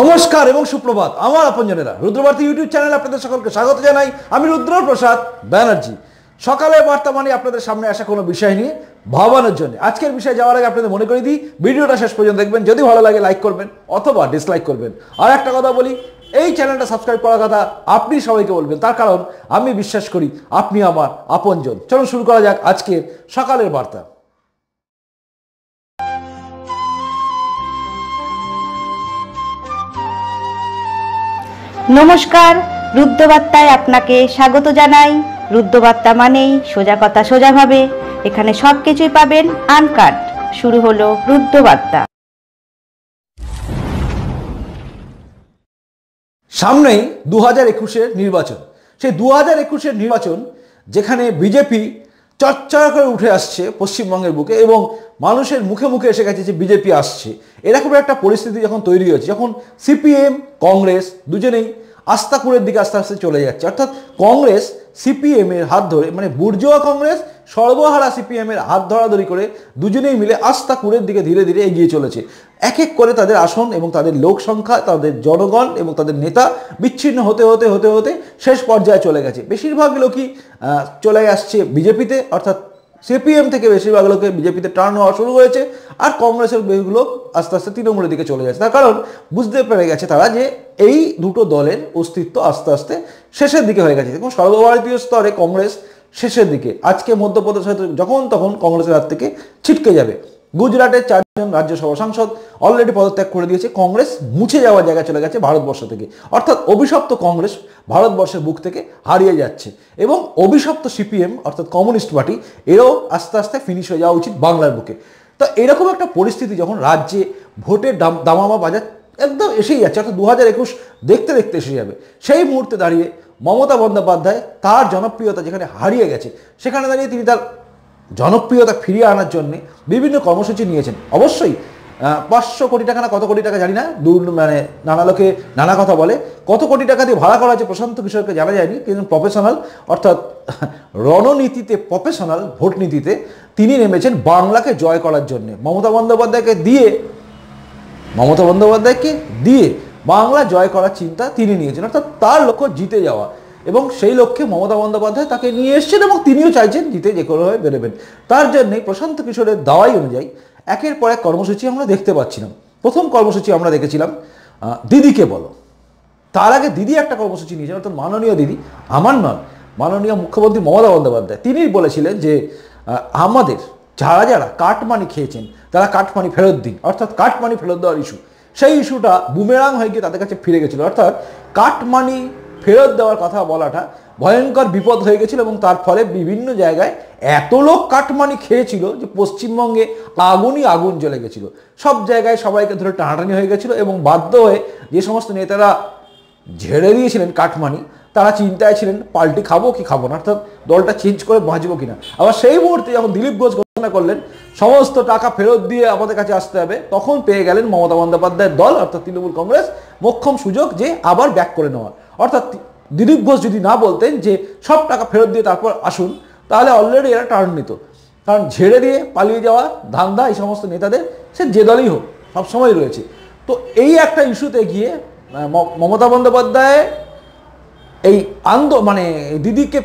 নমস্কার এবং সুপ্রভাত আমার আপনজনেরা রুদ্রভারতী ইউটিউব চ্যানেলে আপনাদের সকলকে স্বাগত জানাই আমি রুদ্রপ্রসাদ ব্যানার্জি সকালে বার্তা মানে আপনাদের সামনে আসা কোনো বিষয় নিয়ে ভাবানোর জন্য আজকের বিষয়ে যাওয়ার আগে আপনাদের মনে করে দিই ভিডিওটা শেষ পর্যন্ত দেখবেন যদি ভালো লাগে লাইক করবেন অথবা ডিসলাইক করবেন আর একটা কথা বলি এই চ্যানেলটা সাবস্ক্রাইব করার কথা আপনি সবাইকে বলবেন তার কারণ আমি বিশ্বাস করি আপনি আমার আপনজন চলুন শুরু করা যাক আজকের সকালের বার্তা নমস্কার রুদ্রবার্তায় আপনাকে স্বাগত জানাই রুদ্রবার্তা মানেই সোজা কথা সোজাভাবে এখানে সব কিছুই পাবেন আনকাট শুরু হলো রুদ্রবার্তা সামনেই দু হাজার একুশের নির্বাচন সেই দু হাজার একুশের নির্বাচন যেখানে বিজেপি চর্চা করে উঠে আসছে পশ্চিমবঙ্গের বুকে এবং মানুষের মুখে মুখে এসে গেছে যে বিজেপি আসছে এরকম একটা পরিস্থিতি যখন তৈরি হয়েছে যখন সিপিএম কংগ্রেস দুজনেই আস্তাকুরের দিকে আস্তে আস্তে চলে যাচ্ছে অর্থাৎ কংগ্রেস সিপিএমের হাত ধরে মানে বুর্জোয়া কংগ্রেস সর্বহারা সিপিএমের হাত ধরাধরি করে দুজনেই মিলে আস্তাকুরের দিকে ধীরে ধীরে এগিয়ে চলেছে এক এক করে তাদের আসন এবং তাদের লোক সংখ্যা তাদের জনগণ এবং তাদের নেতা বিচ্ছিন্ন হতে হতে হতে হতে শেষ পর্যায়ে চলে গেছে বেশিরভাগ লোকই চলে আসছে বিজেপিতে অর্থাৎ সিপিএম থেকে বেশিরভাগ লোকের বিজেপিতে টার্ন হওয়া শুরু হয়েছে আর কংগ্রেসের বেগুলো আস্তে আস্তে তৃণমূলের দিকে চলে যাচ্ছে তার কারণ বুঝতে পেরে গেছে তারা যে এই দুটো দলের অস্তিত্ব আস্তে আস্তে শেষের দিকে হয়ে গেছে এবং সর্বভারতীয় স্তরে কংগ্রেস শেষের দিকে আজকে মধ্যপ্রদেশ হয়তো যখন তখন কংগ্রেসের হাত থেকে ছিটকে যাবে গুজরাটের চারজন রাজ্যসভা সাংসদ অলরেডি পদত্যাগ করে দিয়েছে কংগ্রেস মুছে যাওয়া জায়গায় চলে গেছে ভারতবর্ষ থেকে অর্থাৎ অভিশপ্ত কংগ্রেস ভারতবর্ষের বুক থেকে হারিয়ে যাচ্ছে এবং অভিশপ্ত সিপিএম অর্থাৎ কমিউনিস্ট পার্টি এরও আস্তে আস্তে ফিনিশ হয়ে যাওয়া উচিত বাংলার বুকে তো এরকম একটা পরিস্থিতি যখন রাজ্যে ভোটের দাম দামামা বাজার একদম এসেই যাচ্ছে অর্থাৎ দু দেখতে দেখতে এসে যাবে সেই মুহূর্তে দাঁড়িয়ে মমতা বন্দ্যোপাধ্যায় তার জনপ্রিয়তা যেখানে হারিয়ে গেছে সেখানে দাঁড়িয়ে তিনি তার জনপ্রিয়তা ফিরিয়ে আনার জন্যে বিভিন্ন কর্মসূচি নিয়েছেন অবশ্যই পাঁচশো কোটি টাকা না কত কোটি টাকা জানি না দূর মানে নানা লোকে নানা কথা বলে কত কোটি টাকা দিয়ে ভাড়া করা হয়েছে প্রশান্ত কিশোরকে জানা যায়নি কিন্তু প্রফেশনাল অর্থাৎ রণনীতিতে প্রফেশনাল ভোট নীতিতে তিনি নেমেছেন বাংলাকে জয় করার জন্য মমতা বন্দ্যোপাধ্যায়কে দিয়ে মমতা বন্দ্যোপাধ্যায়কে দিয়ে বাংলা জয় করার চিন্তা তিনি নিয়েছেন অর্থাৎ তার লক্ষ্য জিতে যাওয়া এবং সেই লক্ষ্যে মমতা বন্দ্যোপাধ্যায় তাকে নিয়ে এসছেন এবং তিনিও চাইছেন জিতে যে কোনোভাবে বেরোবেন তার জন্যে প্রশান্ত কিশোরের দাওয়াই অনুযায়ী একের পর এক কর্মসূচি আমরা দেখতে পাচ্ছিলাম প্রথম কর্মসূচি আমরা দেখেছিলাম দিদিকে বলো তার আগে দিদি একটা কর্মসূচি নিয়েছেন অর্থাৎ মাননীয় দিদি আমার নয় মাননীয় মুখ্যমন্ত্রী মমতা বন্দ্যোপাধ্যায় তিনি বলেছিলেন যে আমাদের যারা যারা কাঠমানি খেয়েছেন তারা কাটমানি ফেরত দিন অর্থাৎ কাঠমানি ফেরত দেওয়ার ইস্যু সেই ইস্যুটা বুমেরাং হয়ে গিয়ে তাদের কাছে ফিরে গেছিলো অর্থাৎ কাঠমানি ফেরত দেওয়ার কথা বলাটা ভয়ঙ্কর বিপদ হয়ে গেছিল এবং তার ফলে বিভিন্ন জায়গায় এত লোক কাটমানি খেয়েছিল যে পশ্চিমবঙ্গে আগুনই আগুন জ্বলে গেছিল সব জায়গায় সবাইকে ধরে টানাটানি হয়ে গেছিল এবং বাধ্য হয়ে যে সমস্ত নেতারা ঝেড়ে দিয়েছিলেন কাটমানি তারা চিন্তায় ছিলেন পাল্টি খাবো কি খাবো না অর্থাৎ দলটা চেঞ্জ করে বাঁচবো কিনা আবার সেই মুহূর্তে যখন দিলীপ ঘোষ ঘোষণা করলেন সমস্ত টাকা ফেরত দিয়ে আমাদের কাছে আসতে হবে তখন পেয়ে গেলেন মমতা বন্দ্যোপাধ্যায়ের দল অর্থাৎ তৃণমূল কংগ্রেস মোক্ষম সুযোগ যে আবার ব্যাক করে নেওয়ার অর্থাৎ দিলীপ ঘোষ যদি না বলতেন যে সব টাকা ফেরত দিয়ে তারপর আসুন তাহলে অলরেডি এরা টার্ন নিত কারণ ঝেড়ে দিয়ে পালিয়ে যাওয়া ধান্দা এই সমস্ত নেতাদের সে যে দলই হোক সবসময় রয়েছে তো এই একটা ইস্যুতে গিয়ে মমতা বন্দ্যোপাধ্যায় এই আন্দ মানে দিদিকে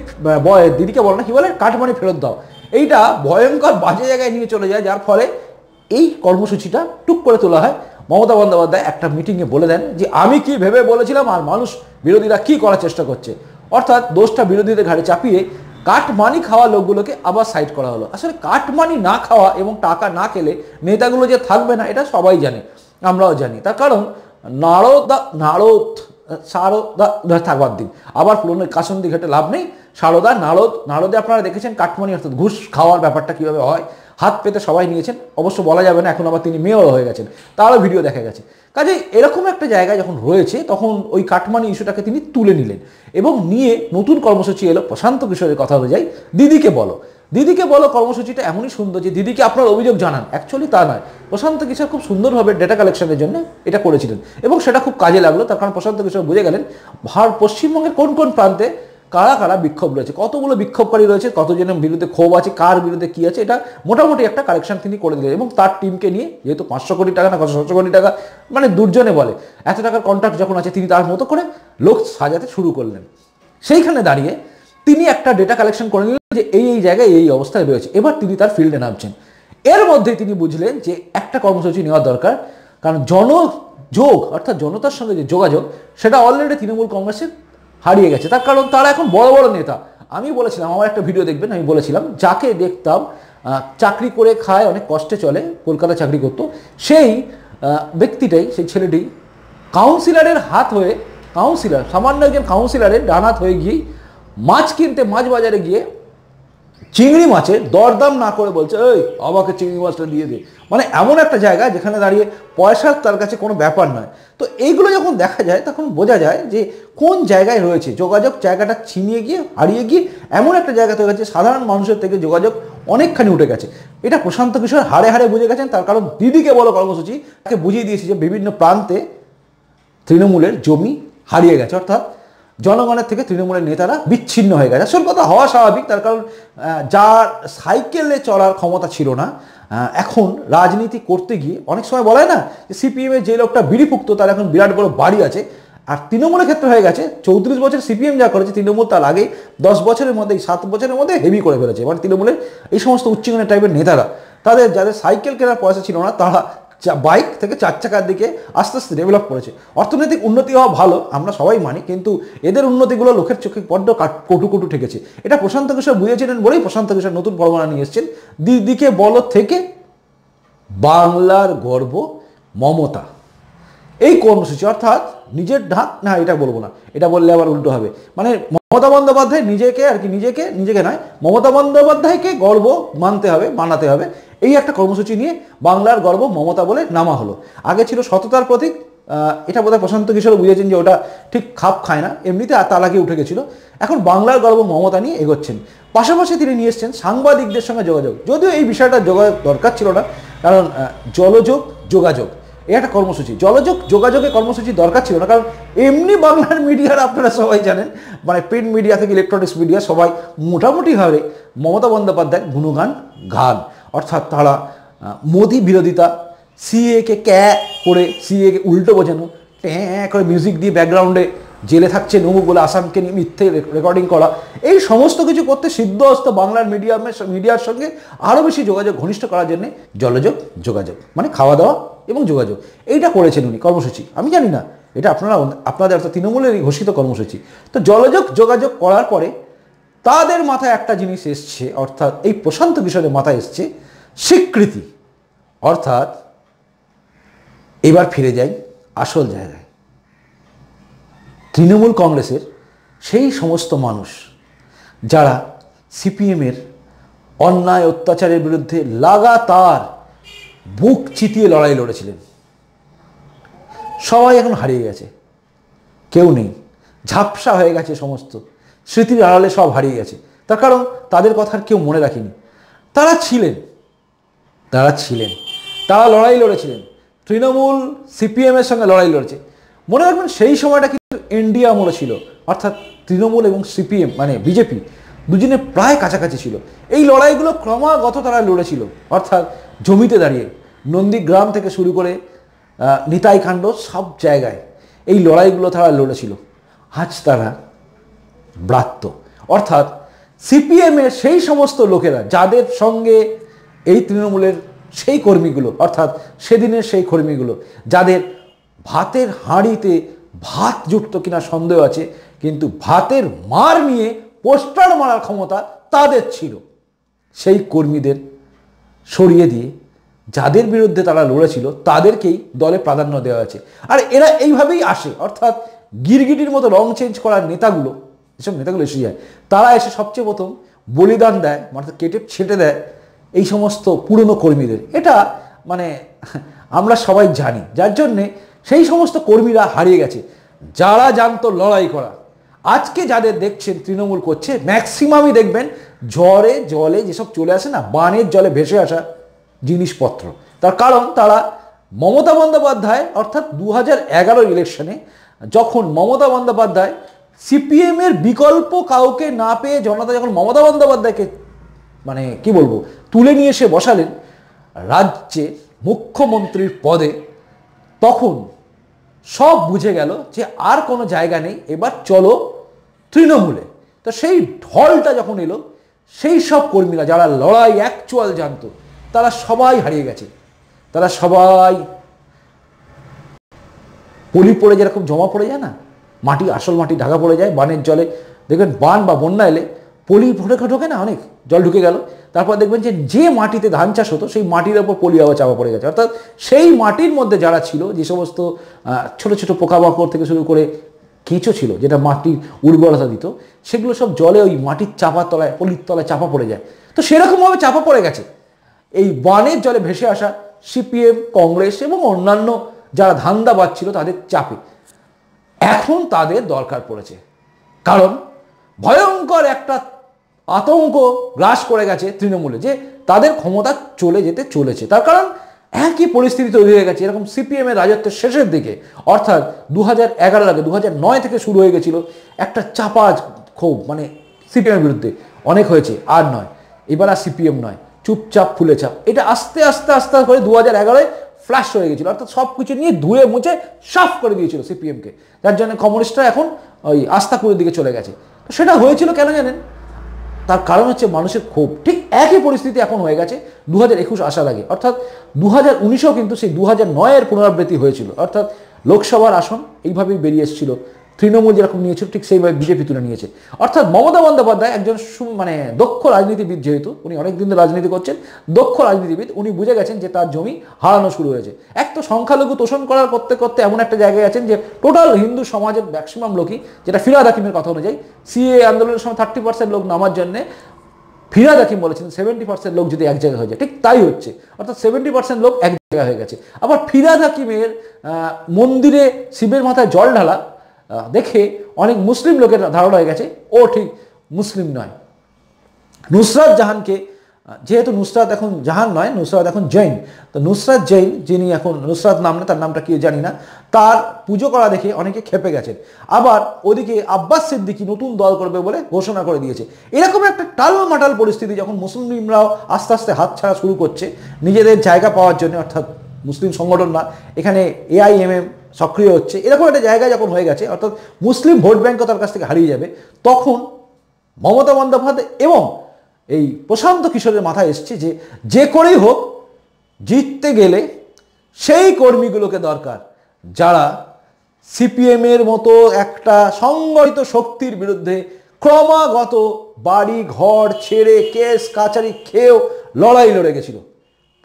দিদিকে বলে না কী বলে কাঠমানি ফেরত দাও এইটা ভয়ঙ্কর বাজে জায়গায় নিয়ে চলে যায় যার ফলে এই কর্মসূচিটা টুক করে তোলা হয় মমতা বন্দ্যোপাধ্যায় একটা মিটিংয়ে বলে দেন যে আমি কি ভেবে বলেছিলাম আর মানুষ বিরোধীরা কি করার চেষ্টা করছে অর্থাৎ দোষটা বিরোধীদের ঘাড়ে চাপিয়ে কাঠমানি খাওয়া লোকগুলোকে আবার সাইড করা হলো আসলে কাটমানি না খাওয়া এবং টাকা না খেলে নেতাগুলো যে থাকবে না এটা সবাই জানে আমরাও জানি তার কারণ নারদা নারদ সারদা থাকবার দিন আবার পুরনো কাসন্দি ঘেটে লাভ নেই সারদা নারদ নারদে আপনারা দেখেছেন কাটমানি অর্থাৎ ঘুষ খাওয়ার ব্যাপারটা কীভাবে হয় হাত পেতে সবাই নিয়েছেন অবশ্য বলা যাবে না এখন আবার তিনি মেয়র হয়ে গেছেন তারও ভিডিও দেখা গেছে কাজে এরকম একটা জায়গায় যখন রয়েছে তখন ওই কাটমানি ইস্যুটাকে তিনি তুলে নিলেন এবং নিয়ে নতুন কর্মসূচি এলো প্রশান্ত কিশোরের কথা অনুযায়ী দিদিকে বলো দিদিকে বলো কর্মসূচিটা এমনই সুন্দর যে দিদিকে আপনার অভিযোগ জানান অ্যাকচুয়ালি তা নয় প্রশান্ত কিশোর খুব সুন্দরভাবে ডেটা কালেকশনের জন্য এটা করেছিলেন এবং সেটা খুব কাজে লাগলো তার কারণ প্রশান্ত কিশোর বুঝে গেলেন ভার পশ্চিমবঙ্গের কোন কোন প্রান্তে কারা কারা বিক্ষোভ রয়েছে কতগুলো বিক্ষোভকারী রয়েছে কতজনের বিরুদ্ধে ক্ষোভ আছে কার বিরুদ্ধে কী আছে এটা মোটামুটি একটা কালেকশন তিনি করে দিলেন এবং তার টিমকে নিয়ে যেহেতু পাঁচশো কোটি টাকা না ছশো কোটি টাকা মানে দুর্জনে বলে এত টাকার কন্ট্রাক্ট যখন আছে তিনি তার মতো করে লোক সাজাতে শুরু করলেন সেইখানে দাঁড়িয়ে তিনি একটা ডেটা কালেকশন করে নিলেন যে এই এই জায়গায় এই অবস্থায় রয়েছে এবার তিনি তার ফিল্ডে নামছেন এর মধ্যে তিনি বুঝলেন যে একটা কর্মসূচি নেওয়া দরকার কারণ জন যোগ অর্থাৎ জনতার সঙ্গে যে যোগাযোগ সেটা অলরেডি তৃণমূল কংগ্রেসের হারিয়ে গেছে তার কারণ তারা এখন বড় বড় নেতা আমি বলেছিলাম আমার একটা ভিডিও দেখবেন আমি বলেছিলাম যাকে দেখতাম চাকরি করে খায় অনেক কষ্টে চলে কলকাতা চাকরি করতো সেই ব্যক্তিটাই সেই ছেলেটি কাউন্সিলারের হাত হয়ে কাউন্সিলার সামান্য একজন কাউন্সিলারের ডান হাত হয়ে গিয়েই মাছ কিনতে মাছ বাজারে গিয়ে চিংড়ি মাছে দরদাম না করে বলছে এই আমাকে চিংড়ি মাছটা দিয়ে দে মানে এমন একটা জায়গা যেখানে দাঁড়িয়ে পয়সার তার কাছে কোনো ব্যাপার নয় তো এইগুলো যখন দেখা যায় তখন বোঝা যায় যে কোন জায়গায় রয়েছে যোগাযোগ জায়গাটা ছিনিয়ে গিয়ে হারিয়ে গিয়ে এমন একটা জায়গা তৈরি হয়েছে সাধারণ মানুষের থেকে যোগাযোগ অনেকখানি উঠে গেছে এটা প্রশান্ত কিশোর হারে হারে বুঝে গেছেন তার কারণ দিদিকে বলো কর্মসূচি তাকে বুঝিয়ে দিয়েছে যে বিভিন্ন প্রান্তে তৃণমূলের জমি হারিয়ে গেছে অর্থাৎ জনগণের থেকে তৃণমূলের নেতারা বিচ্ছিন্ন হয়ে গেছে আসল কথা হওয়া স্বাভাবিক তার কারণ যার সাইকেলে চলার ক্ষমতা ছিল না এখন রাজনীতি করতে গিয়ে অনেক সময় বলে না যে সিপিএমের যে লোকটা বিড়িপুক্ত তার এখন বিরাট বড় বাড়ি আছে আর তৃণমূলের ক্ষেত্রে হয়ে গেছে চৌত্রিশ বছর সিপিএম যা করেছে তৃণমূল তার আগে দশ বছরের মধ্যে সাত বছরের মধ্যে হেভি করে ফেলেছে মানে তৃণমূলের এই সমস্ত উচ্চিঙ্গনের টাইপের নেতারা তাদের যাদের সাইকেল কেনার পয়সা ছিল না তারা বাইক থেকে চার চাকার দিকে আস্তে আস্তে ডেভেলপ করেছে অর্থনৈতিক উন্নতি হওয়া ভালো আমরা সবাই মানি কিন্তু এদের উন্নতিগুলো লোকের চোখে বড্ড কটু কটু ঠেকেছে এটা প্রশান্ত কিশোর বুঝেছিলেন বলেই প্রশান্ত কিশোর নতুন পরমানা নিয়ে এসছেন দিদিকে বল থেকে বাংলার গর্ব মমতা এই কর্মসূচি অর্থাৎ নিজের ঢাক না এটা বলবো না এটা বললে আবার উল্টো হবে মানে মমতা বন্দ্যোপাধ্যায় নিজেকে আর কি নিজেকে নিজেকে নয় মমতা বন্দ্যোপাধ্যায়কে গর্ব মানতে হবে মানাতে হবে এই একটা কর্মসূচি নিয়ে বাংলার গর্ব মমতা বলে নামা হলো আগে ছিল সততার প্রতীক এটা বোধহয় প্রশান্ত কিশোর বুঝেছেন যে ওটা ঠিক খাপ খায় না এমনিতে তালাকে উঠে গেছিল এখন বাংলার গর্ব মমতা নিয়ে এগোচ্ছেন পাশাপাশি তিনি নিয়ে এসছেন সাংবাদিকদের সঙ্গে যোগাযোগ যদিও এই বিষয়টা যোগাযোগ দরকার ছিল না কারণ জলযোগ যোগাযোগ এ একটা কর্মসূচি জলযোগ যোগাযোগে কর্মসূচি দরকার ছিল না কারণ এমনি বাংলার মিডিয়ার আপনারা সবাই জানেন মানে প্রিন্ট মিডিয়া থেকে ইলেকট্রনিক্স মিডিয়া সবাই মোটামুটিভাবে মমতা বন্দ্যোপাধ্যায় গুণগান গান অর্থাৎ তারা মোদি বিরোধিতা সিএকে ক্যা করে সিএকে উল্টো বোঝানো ট্যাঁ করে মিউজিক দিয়ে ব্যাকগ্রাউন্ডে জেলে থাকছে নমু বলে আসামকে নিয়ে মিথ্যে রেকর্ডিং করা এই সমস্ত কিছু করতে সিদ্ধ হস্ত বাংলার মিডিয়ামের মিডিয়ার সঙ্গে আরও বেশি যোগাযোগ ঘনিষ্ঠ করার জন্যে জলযোগ যোগাযোগ মানে খাওয়া দাওয়া এবং যোগাযোগ এইটা করেছেন উনি কর্মসূচি আমি জানি না এটা আপনারা আপনাদের অর্থাৎ তৃণমূলেরই ঘোষিত কর্মসূচি তো জলযোগ যোগাযোগ করার পরে তাদের মাথায় একটা জিনিস এসছে অর্থাৎ এই প্রশান্ত কিশোরের মাথায় এসছে স্বীকৃতি অর্থাৎ এবার ফিরে যাই আসল জায়গায় তৃণমূল কংগ্রেসের সেই সমস্ত মানুষ যারা সিপিএমের অন্যায় অত্যাচারের বিরুদ্ধে লাগাতার বুক চিতিয়ে লড়াই লড়েছিলেন সবাই এখন হারিয়ে গেছে কেউ নেই ঝাপসা হয়ে গেছে সমস্ত স্মৃতির আড়ালে সব হারিয়ে গেছে তার কারণ তাদের কথা কেউ মনে রাখেনি তারা ছিলেন তারা ছিলেন তারা লড়াই লড়েছিলেন তৃণমূল সিপিএমের সঙ্গে লড়াই লড়েছে মনে রাখবেন সেই সময়টা কিন্তু এনডিএ আমলে ছিল অর্থাৎ তৃণমূল এবং সিপিএম মানে বিজেপি দুজনে প্রায় কাছাকাছি ছিল এই লড়াইগুলো ক্রমাগত তারা লড়েছিল অর্থাৎ জমিতে দাঁড়িয়ে নন্দীগ্রাম থেকে শুরু করে নিতাইকাণ্ড সব জায়গায় এই লড়াইগুলো তারা লড়েছিল আজ তারা ব্রাত্য অর্থাৎ সিপিএমের সেই সমস্ত লোকেরা যাদের সঙ্গে এই তৃণমূলের সেই কর্মীগুলো অর্থাৎ সেদিনের সেই কর্মীগুলো যাদের ভাতের হাঁড়িতে ভাত যুক্ত কিনা সন্দেহ আছে কিন্তু ভাতের মার নিয়ে পোস্টার মারার ক্ষমতা তাদের ছিল সেই কর্মীদের সরিয়ে দিয়ে যাদের বিরুদ্ধে তারা লড়েছিল তাদেরকেই দলে প্রাধান্য দেওয়া হয়েছে আর এরা এইভাবেই আসে অর্থাৎ গিরগিটির মতো রং চেঞ্জ করার নেতাগুলো এসব নেতাগুলো এসে যায় তারা এসে সবচেয়ে প্রথম বলিদান দেয় মানে কেটে ছেটে দেয় এই সমস্ত পুরনো কর্মীদের এটা মানে আমরা সবাই জানি যার জন্যে সেই সমস্ত কর্মীরা হারিয়ে গেছে যারা জানতো লড়াই করা আজকে যাদের দেখছেন তৃণমূল করছে ম্যাক্সিমামই দেখবেন ঝড়ে জলে যেসব চলে আসে না বানের জলে ভেসে আসা জিনিসপত্র তার কারণ তারা মমতা বন্দ্যোপাধ্যায় অর্থাৎ দু হাজার ইলেকশনে যখন মমতা বন্দ্যোপাধ্যায় সিপিএমের বিকল্প কাউকে না পেয়ে জনতা যখন মমতা বন্দ্যোপাধ্যায়কে মানে কি বলবো তুলে নিয়ে এসে বসালেন রাজ্যে মুখ্যমন্ত্রীর পদে তখন সব বুঝে গেল যে আর কোনো জায়গা নেই এবার চলো তৃণমূলে তো সেই ঢলটা যখন এলো সেই সব কর্মীরা যারা লড়াই অ্যাকচুয়াল জানত তারা সবাই হারিয়ে গেছে তারা সবাই পলি পড়ে যেরকম জমা পড়ে যায় না মাটি আসল মাটি ঢাকা পড়ে যায় বানের জলে দেখবেন বান বা বন্যা এলে পলি ভরে ঢোকে না অনেক জল ঢুকে গেল তারপর দেখবেন যে যে মাটিতে ধান চাষ হতো সেই মাটির ওপর পলি আবার চাপা পড়ে গেছে অর্থাৎ সেই মাটির মধ্যে যারা ছিল যে সমস্ত ছোট ছোট পোকামাকড় থেকে শুরু করে কেঁচো ছিল যেটা মাটির উর্বরতা দিত সেগুলো সব জলে ওই মাটির চাপা তলায় পলির তলায় চাপা পড়ে যায় তো সেরকমভাবে চাপা পড়ে গেছে এই বানের জলে ভেসে আসা সিপিএম কংগ্রেস এবং অন্যান্য যারা ধান্দা বাদ ছিল তাদের চাপে এখন তাদের দরকার পড়েছে কারণ ভয়ঙ্কর একটা আতঙ্ক গ্রাস করে গেছে তৃণমূলে যে তাদের ক্ষমতা চলে যেতে চলেছে তার কারণ একই পরিস্থিতি তৈরি হয়ে গেছে এরকম সিপিএমের রাজত্বের শেষের দিকে অর্থাৎ দু হাজার এগারো আগে দু হাজার নয় থেকে শুরু হয়ে গেছিল একটা চাপা ক্ষোভ মানে সিপিএমের বিরুদ্ধে অনেক হয়েছে আর নয় এবার আর সিপিএম নয় চুপচাপ ফুলে চাপ এটা আস্তে আস্তে আস্তে করে দু হাজার এগারোয় ফ্ল্যাশ হয়ে গেছিলো অর্থাৎ সব কিছু নিয়ে ধুয়ে মুছে সাফ করে দিয়েছিল সিপিএমকে যার জন্য কমিউনিস্টরা এখন ওই আস্তাকুরের দিকে চলে গেছে সেটা হয়েছিল কেন জানেন তার কারণ হচ্ছে মানুষের ক্ষোভ ঠিক একই পরিস্থিতি এখন হয়ে গেছে দু হাজার একুশ আসার আগে অর্থাৎ দু হাজার উনিশেও কিন্তু সেই দু হাজার নয়ের পুনরাবৃত্তি হয়েছিল অর্থাৎ লোকসভার আসন এইভাবেই বেরিয়ে এসেছিল তৃণমূল যেরকম নিয়েছিল ঠিক সেইভাবে বিজেপি তুলে নিয়েছে অর্থাৎ মমতা বন্দ্যোপাধ্যায় একজন মানে দক্ষ রাজনীতিবিদ যেহেতু উনি অনেকদিন ধরে রাজনীতি করছেন দক্ষ রাজনীতিবিদ উনি বুঝে গেছেন যে তার জমি হারানো শুরু হয়েছে এক তো সংখ্যালঘু তোষণ করার করতে করতে এমন একটা জায়গায় আছেন যে টোটাল হিন্দু সমাজের ম্যাক্সিমাম লোকই যেটা ফিরাদ হাকিমের কথা অনুযায়ী সিএ আন্দোলনের সময় থার্টি পার্সেন্ট লোক নামার জন্য ফিরাদ হাকিম বলেছেন সেভেন্টি পার্সেন্ট লোক যদি এক জায়গায় হয়ে যায় ঠিক তাই হচ্ছে অর্থাৎ সেভেন্টি পার্সেন্ট লোক এক জায়গায় হয়ে গেছে আবার ফিরাদ হাকিমের মন্দিরে শিবের মাথায় জল ঢালা দেখে অনেক মুসলিম লোকের ধারণা হয়ে গেছে ও ঠিক মুসলিম নয় নুসরাত জাহানকে যেহেতু নুসরাত এখন জাহান নয় নুসরাত এখন জৈন তো নুসরাত জৈন যিনি এখন নুসরাত নাম না তার নামটা কি জানি না তার পুজো করা দেখে অনেকে খেপে গেছেন আবার ওদিকে আব্বাস সিদ্দিকি নতুন দল করবে বলে ঘোষণা করে দিয়েছে এরকম একটা মাটাল পরিস্থিতি যখন মুসলিমরাও আস্তে আস্তে হাত ছাড়া শুরু করছে নিজেদের জায়গা পাওয়ার জন্য অর্থাৎ মুসলিম সংগঠন না এখানে এআইএমএম সক্রিয় হচ্ছে এরকম একটা জায়গায় যখন হয়ে গেছে অর্থাৎ মুসলিম ভোট ব্যাঙ্কও তার কাছ থেকে হারিয়ে যাবে তখন মমতা বন্দ্যোপাধ্যায় এবং এই প্রশান্ত কিশোরের মাথায় এসছে যে যে করেই হোক জিততে গেলে সেই কর্মীগুলোকে দরকার যারা সিপিএমের মতো একটা সংগঠিত শক্তির বিরুদ্ধে ক্রমাগত বাড়ি ঘর ছেড়ে কেস কাচারি খেয়েও লড়াই লড়ে গেছিল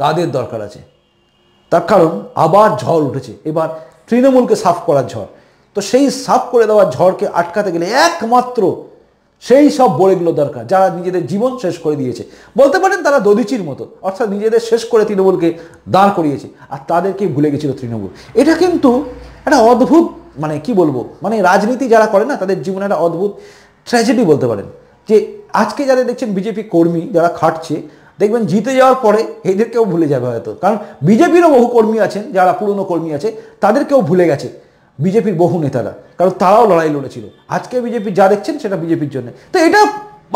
তাদের দরকার আছে তার কারণ আবার ঝড় উঠেছে এবার তৃণমূলকে সাফ করার ঝড় তো সেই সাফ করে দেওয়ার ঝড়কে আটকাতে গেলে একমাত্র সেই সব বড়েগুলো দরকার যারা নিজেদের জীবন শেষ করে দিয়েছে বলতে পারেন তারা দদিচির মতো অর্থাৎ নিজেদের শেষ করে তৃণমূলকে দাঁড় করিয়েছে আর তাদেরকে ভুলে গেছিল তৃণমূল এটা কিন্তু একটা অদ্ভুত মানে কি বলবো মানে রাজনীতি যারা করে না তাদের জীবনে একটা অদ্ভুত ট্র্যাজেডি বলতে পারেন যে আজকে যারা দেখছেন বিজেপি কর্মী যারা খাটছে দেখবেন জিতে যাওয়ার পরে এদেরকেও ভুলে যাবে হয়তো কারণ বিজেপিরও বহু কর্মী আছেন যারা পুরনো কর্মী আছে তাদেরকেও ভুলে গেছে বিজেপির বহু নেতারা কারণ তারাও লড়াই লড়েছিল আজকে বিজেপি যা দেখছেন সেটা বিজেপির জন্য তো এটা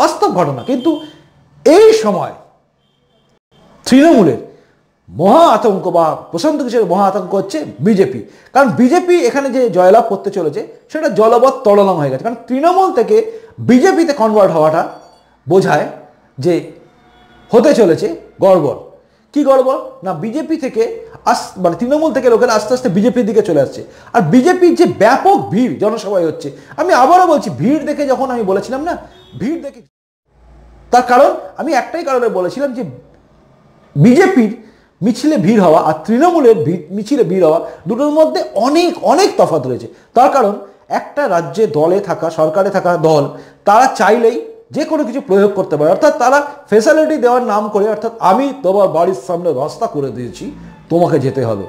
বাস্তব ঘটনা কিন্তু এই সময় তৃণমূলের মহা আতঙ্ক বা প্রশান্ত কিশোরের মহা আতঙ্ক হচ্ছে বিজেপি কারণ বিজেপি এখানে যে জয়লাভ করতে চলেছে সেটা জলবৎ তরলং হয়ে গেছে কারণ তৃণমূল থেকে বিজেপিতে কনভার্ট হওয়াটা বোঝায় যে হতে চলেছে গড়বড় কি গড়বড় না বিজেপি থেকে আস মানে তৃণমূল থেকে লোকেরা আস্তে আস্তে বিজেপির দিকে চলে আসছে আর বিজেপির যে ব্যাপক ভিড় জনসভায় হচ্ছে আমি আবারও বলছি ভিড় দেখে যখন আমি বলেছিলাম না ভিড় দেখে তার কারণ আমি একটাই কারণে বলেছিলাম যে বিজেপির মিছিলে ভিড় হওয়া আর তৃণমূলের মিছিলে ভিড় হওয়া দুটোর মধ্যে অনেক অনেক তফাত রয়েছে তার কারণ একটা রাজ্যে দলে থাকা সরকারে থাকা দল তারা চাইলেই যে কোনো কিছু প্রয়োগ করতে পারে অর্থাৎ তারা ফেসিলিটি দেওয়ার নাম করে অর্থাৎ আমি তোমার বাড়ির সামনে রাস্তা করে দিয়েছি তোমাকে যেতে হবে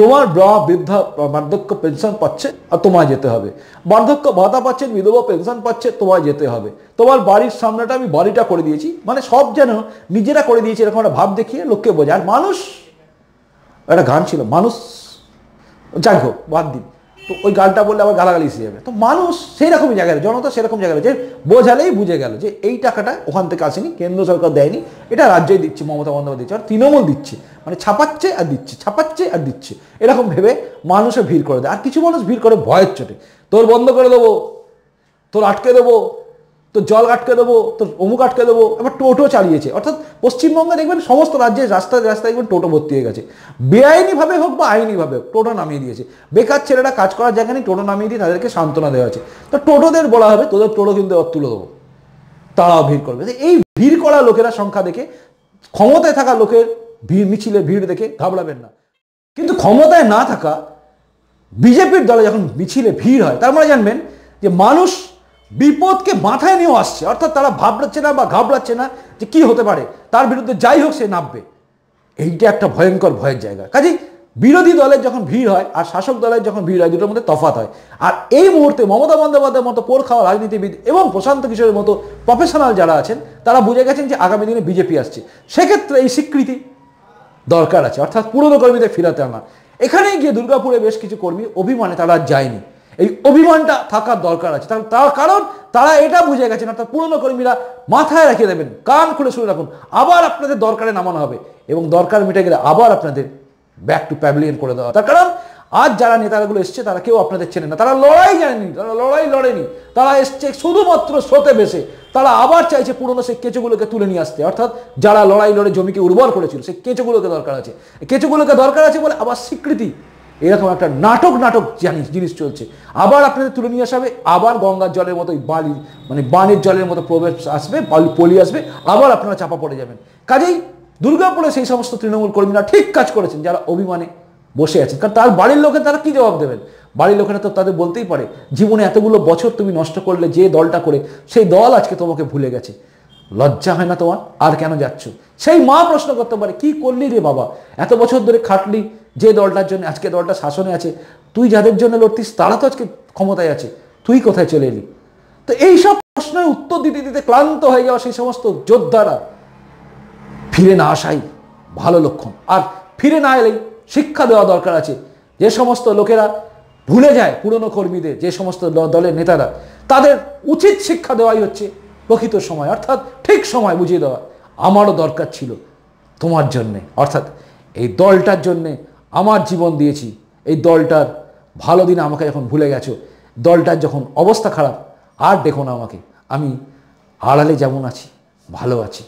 তোমার বা বৃদ্ধা বার্ধক্য পেনশন পাচ্ছে আর তোমায় যেতে হবে বার্ধক্য ভাতা পাচ্ছে বিধবা পেনশন পাচ্ছে তোমায় যেতে হবে তোমার বাড়ির সামনেটা আমি বাড়িটা করে দিয়েছি মানে সব যেন নিজেরা করে দিয়েছি এরকম একটা ভাব দেখিয়ে লোককে বোঝায় আর মানুষ একটা গান ছিল মানুষ যাই হোক বাদ দিন তো ওই গালটা বললে আবার গালাগালি এসে যাবে তো মানুষ সেই রকমই জায়গায় জনতা সেরকম জায়গায় যে বোঝালেই বুঝে গেল যে এই টাকাটা ওখান থেকে আসেনি কেন্দ্র সরকার দেয়নি এটা রাজ্যই দিচ্ছে মমতা বন্দ্যোপাধ্যায় দিচ্ছে আর তৃণমূল দিচ্ছে মানে ছাপাচ্ছে আর দিচ্ছে ছাপাচ্ছে আর দিচ্ছে এরকম ভেবে মানুষে ভিড় করে দেয় আর কিছু মানুষ ভিড় করে ভয়ের চোটে তোর বন্ধ করে দেবো তোর আটকে দেবো তো জল আটকে দেবো তো অমুক আটকে দেবো এবার টোটো চালিয়েছে অর্থাৎ পশ্চিমবঙ্গে দেখবেন সমস্ত রাজ্যের রাস্তায় রাস্তায় দেখবেন টোটো ভর্তি হয়ে গেছে বেআইনিভাবে হোক বা আইনিভাবে হোক টোটো নামিয়ে দিয়েছে বেকার ছেলেরা কাজ করার জায়গা নেই টোটো নামিয়ে দিয়ে তাদেরকে সান্ত্বনা দেওয়া হয়েছে তো টোটোদের বলা হবে তোদের টোটো কিন্তু তুলে দেবো তারাও ভিড় করবে এই ভিড় করা লোকেরা সংখ্যা দেখে ক্ষমতায় থাকা লোকের ভিড় মিছিলে ভিড় দেখে ঘাবড়াবেন না কিন্তু ক্ষমতায় না থাকা বিজেপির দলে যখন মিছিলে ভিড় হয় তার মানে জানবেন যে মানুষ বিপদকে মাথায় নিয়েও আসছে অর্থাৎ তারা ভাবড়াচ্ছে না বা ঘাবড়াচ্ছে না যে কি হতে পারে তার বিরুদ্ধে যাই হোক সে নামবে এইটা একটা ভয়ঙ্কর ভয়ের জায়গা কাজেই বিরোধী দলের যখন ভিড় হয় আর শাসক দলের যখন ভিড় হয় দুটোর মধ্যে তফাত হয় আর এই মুহূর্তে মমতা বন্দ্যোপাধ্যায়ের মতো পোর খাওয়া রাজনীতিবিদ এবং প্রশান্ত কিশোরের মতো প্রফেশনাল যারা আছেন তারা বুঝে গেছেন যে আগামী দিনে বিজেপি আসছে সেক্ষেত্রে এই স্বীকৃতি দরকার আছে অর্থাৎ পুরনো কর্মীদের ফিরাতে আনা এখানেই গিয়ে দুর্গাপুরে বেশ কিছু কর্মী অভিমানে তারা যায়নি এই অভিমানটা থাকার দরকার আছে তার কারণ তারা এটা বুঝে গেছেন অর্থাৎ পুরনো কর্মীরা মাথায় রেখে দেবেন কান খুলে শুনে রাখুন আবার আপনাদের দরকারে নামানো হবে এবং দরকার মিটে গেলে আবার আপনাদের ব্যাক টু প্যাভিলিয়ন করে দেওয়া তার কারণ আজ যারা নেতারাগুলো এসছে তারা কেউ আপনাদের চেনে না তারা লড়াই জানেনি তারা লড়াই লড়েনি তারা এসছে শুধুমাত্র স্রোতে বেসে তারা আবার চাইছে পুরনো সেই কেঁচোগুলোকে তুলে নিয়ে আসতে অর্থাৎ যারা লড়াই লড়ে জমিকে উর্বর করেছিল সেই কেঁচোগুলোকে দরকার আছে কেঁচোগুলোকে দরকার আছে বলে আবার স্বীকৃতি এরকম একটা নাটক নাটক জানিস জিনিস চলছে আবার আপনাদের তুলে নিয়ে আসবে আবার গঙ্গার জলের মতো বালি মানে বানের জলের মতো প্রবেশ আসবে বালি পলি আসবে আবার আপনারা চাপা পড়ে যাবেন কাজেই দুর্গাপুরে সেই সমস্ত তৃণমূল কর্মীরা ঠিক কাজ করেছেন যারা অভিমানে বসে আছেন কারণ তার বাড়ির লোকে তারা কি জবাব দেবেন বাড়ির লোকেরা তো তাদের বলতেই পারে জীবনে এতগুলো বছর তুমি নষ্ট করলে যে দলটা করে সেই দল আজকে তোমাকে ভুলে গেছে লজ্জা হয় না তোমার আর কেন যাচ্ছ সেই মা প্রশ্ন করতে পারে কি করলি রে বাবা এত বছর ধরে খাটলি যে দলটার জন্য আজকে দলটা শাসনে আছে তুই যাদের জন্য লড়তিস তারা তো আজকে ক্ষমতায় আছে তুই কোথায় চলে এলি তো এইসব প্রশ্নের উত্তর দিতে দিতে ক্লান্ত হয়ে যাওয়া সেই সমস্ত যোদ্ধারা ফিরে না আসাই ভালো লক্ষণ আর ফিরে না এলেই শিক্ষা দেওয়া দরকার আছে যে সমস্ত লোকেরা ভুলে যায় পুরনো কর্মীদের যে সমস্ত দলের নেতারা তাদের উচিত শিক্ষা দেওয়াই হচ্ছে প্রকৃত সময় অর্থাৎ ঠিক সময় বুঝিয়ে দেওয়া আমারও দরকার ছিল তোমার জন্যে অর্থাৎ এই দলটার জন্যে আমার জীবন দিয়েছি এই দলটার ভালো দিনে আমাকে যখন ভুলে গেছো দলটার যখন অবস্থা খারাপ আর দেখো না আমাকে আমি আড়ালে যেমন আছি ভালো আছি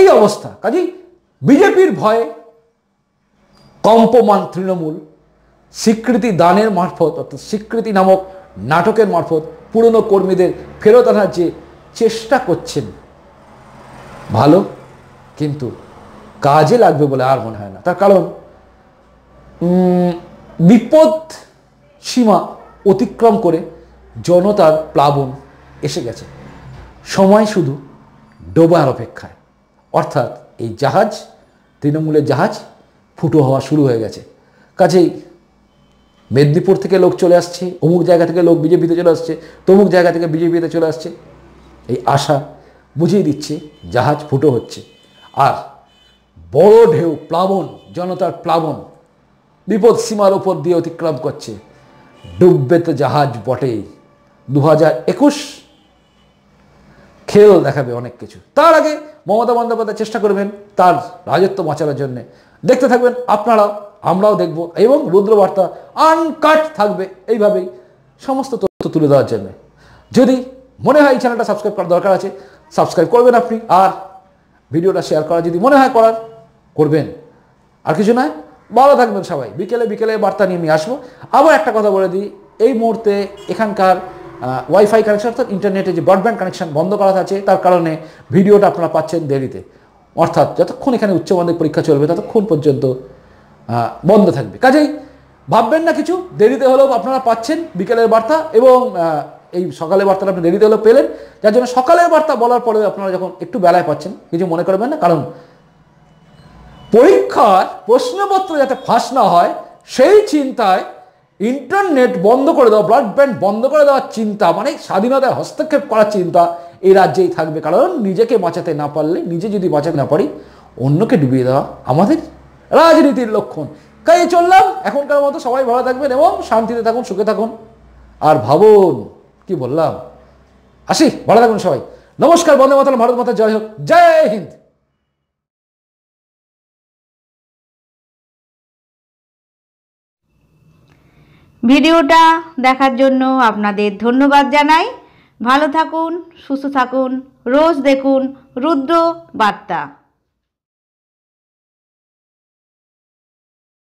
এই অবস্থা কাজেই বিজেপির ভয়ে কম্পমান তৃণমূল স্বীকৃতি দানের মারফত অর্থাৎ স্বীকৃতি নামক নাটকের মারফত পুরনো কর্মীদের ফেরত আনার যে চেষ্টা করছেন ভালো কিন্তু কাজে লাগবে বলে আর মনে হয় না তার কারণ বিপদ সীমা অতিক্রম করে জনতার প্লাবন এসে গেছে সময় শুধু ডোবার অপেক্ষায় অর্থাৎ এই জাহাজ তৃণমূলের জাহাজ ফুটো হওয়া শুরু হয়ে গেছে কাজেই মেদিনীপুর থেকে লোক চলে আসছে অমুক জায়গা থেকে লোক বিজেপিতে চলে আসছে তমুক জায়গা থেকে বিজেপিতে চলে আসছে এই আশা বুঝিয়ে দিচ্ছে জাহাজ ফুটো হচ্ছে আর বড় ঢেউ প্লাবন জনতার প্লাবন বিপদ সীমার ওপর দিয়ে অতিক্রম করছে ডুববে তো জাহাজ বটে দু হাজার একুশ খেল দেখাবে অনেক কিছু তার আগে মমতা বন্দ্যোপাধ্যায় চেষ্টা করবেন তার রাজত্ব বাঁচানোর জন্যে দেখতে থাকবেন আপনারাও আমরাও দেখব এবং রুদ্রবার্তা আনকাট থাকবে এইভাবেই সমস্ত তথ্য তুলে দেওয়ার জন্য যদি মনে হয় এই চ্যানেলটা সাবস্ক্রাইব করার দরকার আছে সাবস্ক্রাইব করবেন আপনি আর ভিডিওটা শেয়ার করা যদি মনে হয় করার করবেন আর কিছু নয় ভালো থাকবেন সবাই বিকেলে বিকেলে বার্তা নিয়ে আমি আসবো আবার একটা কথা বলে দিই এই মুহূর্তে এখানকার ওয়াইফাই কানেকশন অর্থাৎ ইন্টারনেটে যে ব্রডব্যান্ড কানেকশন বন্ধ করা আছে তার কারণে ভিডিওটা আপনারা পাচ্ছেন দেরিতে অর্থাৎ যতক্ষণ এখানে উচ্চ মাধ্যমিক পরীক্ষা চলবে ততক্ষণ পর্যন্ত বন্ধ থাকবে কাজেই ভাববেন না কিছু দেরিতে হলেও আপনারা পাচ্ছেন বিকেলের বার্তা এবং এই সকালের বার্তাটা আপনি দেরিতে হলেও পেলেন যার জন্য সকালের বার্তা বলার পরেও আপনারা যখন একটু বেলায় পাচ্ছেন কিছু মনে করবেন না কারণ পরীক্ষার প্রশ্নপত্র যাতে ফাঁস না হয় সেই চিন্তায় ইন্টারনেট বন্ধ করে দেওয়া ব্রডব্যান্ড বন্ধ করে দেওয়ার চিন্তা মানে স্বাধীনতায় হস্তক্ষেপ করার চিন্তা এই রাজ্যেই থাকবে কারণ নিজেকে বাঁচাতে না পারলে নিজে যদি বাঁচাতে না পারি অন্যকে ডুবিয়ে দেওয়া আমাদের রাজনীতির লক্ষণ কাজে চললাম এখনকার মতো সবাই ভালো থাকবেন এবং শান্তিতে থাকুন সুখে থাকুন আর ভাবুন কি বললাম আসি ভালো থাকুন সবাই নমস্কার বন্দে মাতাল ভারত মাতা জয় হোক জয় হিন্দ ভিডিওটা দেখার জন্য আপনাদের ধন্যবাদ জানাই ভালো থাকুন সুস্থ থাকুন রোজ দেখুন রুদ্র বার্তা